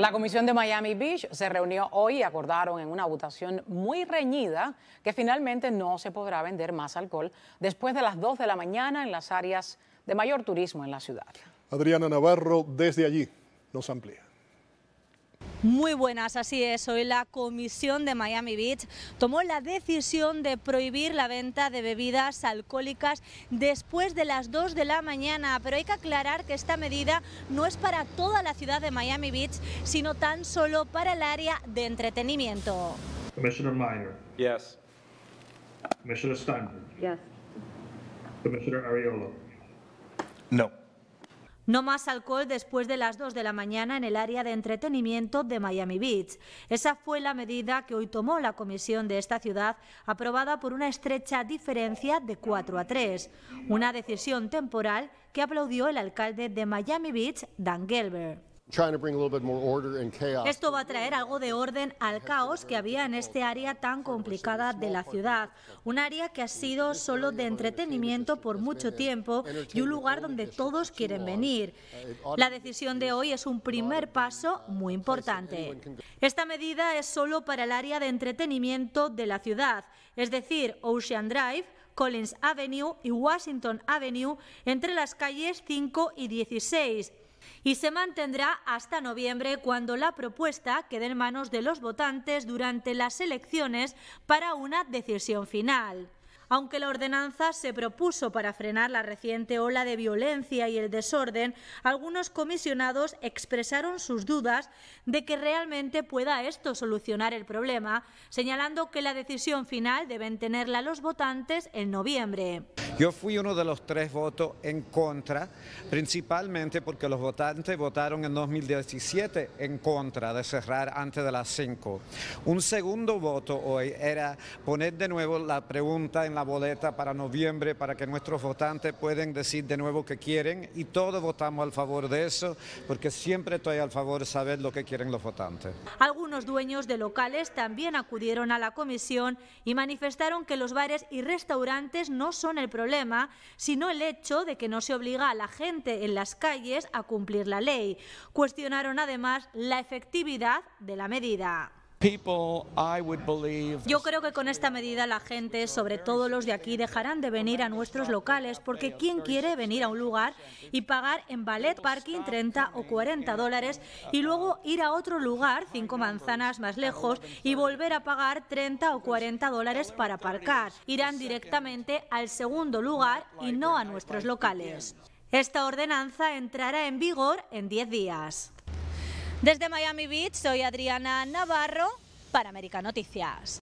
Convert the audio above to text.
La Comisión de Miami Beach se reunió hoy y acordaron en una votación muy reñida que finalmente no se podrá vender más alcohol después de las 2 de la mañana en las áreas de mayor turismo en la ciudad. Adriana Navarro, desde allí, nos amplía. Muy buenas, así es. Hoy la Comisión de Miami Beach tomó la decisión de prohibir la venta de bebidas alcohólicas después de las 2 de la mañana, pero hay que aclarar que esta medida no es para toda la ciudad de Miami Beach, sino tan solo para el área de entretenimiento. Commissioner No. No más alcohol después de las 2 de la mañana en el área de entretenimiento de Miami Beach. Esa fue la medida que hoy tomó la comisión de esta ciudad, aprobada por una estrecha diferencia de 4 a 3. Una decisión temporal que aplaudió el alcalde de Miami Beach, Dan Gelber. Esto va a traer algo de orden al caos que había en este área tan complicada de la ciudad, un área que ha sido solo de entretenimiento por mucho tiempo y un lugar donde todos quieren venir. La decisión de hoy es un primer paso muy importante. Esta medida es solo para el área de entretenimiento de la ciudad, es decir, Ocean Drive, Collins Avenue y Washington Avenue entre las calles 5 y 16 y se mantendrá hasta noviembre cuando la propuesta quede en manos de los votantes durante las elecciones para una decisión final. Aunque la ordenanza se propuso para frenar la reciente ola de violencia y el desorden, algunos comisionados expresaron sus dudas de que realmente pueda esto solucionar el problema, señalando que la decisión final deben tenerla los votantes en noviembre. Yo fui uno de los tres votos en contra, principalmente porque los votantes votaron en 2017 en contra de cerrar antes de las 5. Un segundo voto hoy era poner de nuevo la pregunta en la boleta para noviembre para que nuestros votantes puedan decir de nuevo que quieren y todos votamos al favor de eso porque siempre estoy al favor de saber lo que quieren los votantes. Algunos dueños de locales también acudieron a la comisión y manifestaron que los bares y restaurantes no son el problema sino el hecho de que no se obliga a la gente en las calles a cumplir la ley. Cuestionaron además la efectividad de la medida. Yo creo que con esta medida la gente, sobre todo los de aquí, dejarán de venir a nuestros locales porque ¿quién quiere venir a un lugar y pagar en ballet parking 30 o 40 dólares y luego ir a otro lugar, cinco manzanas más lejos, y volver a pagar 30 o 40 dólares para aparcar? Irán directamente al segundo lugar y no a nuestros locales. Esta ordenanza entrará en vigor en 10 días. Desde Miami Beach soy Adriana Navarro para América Noticias.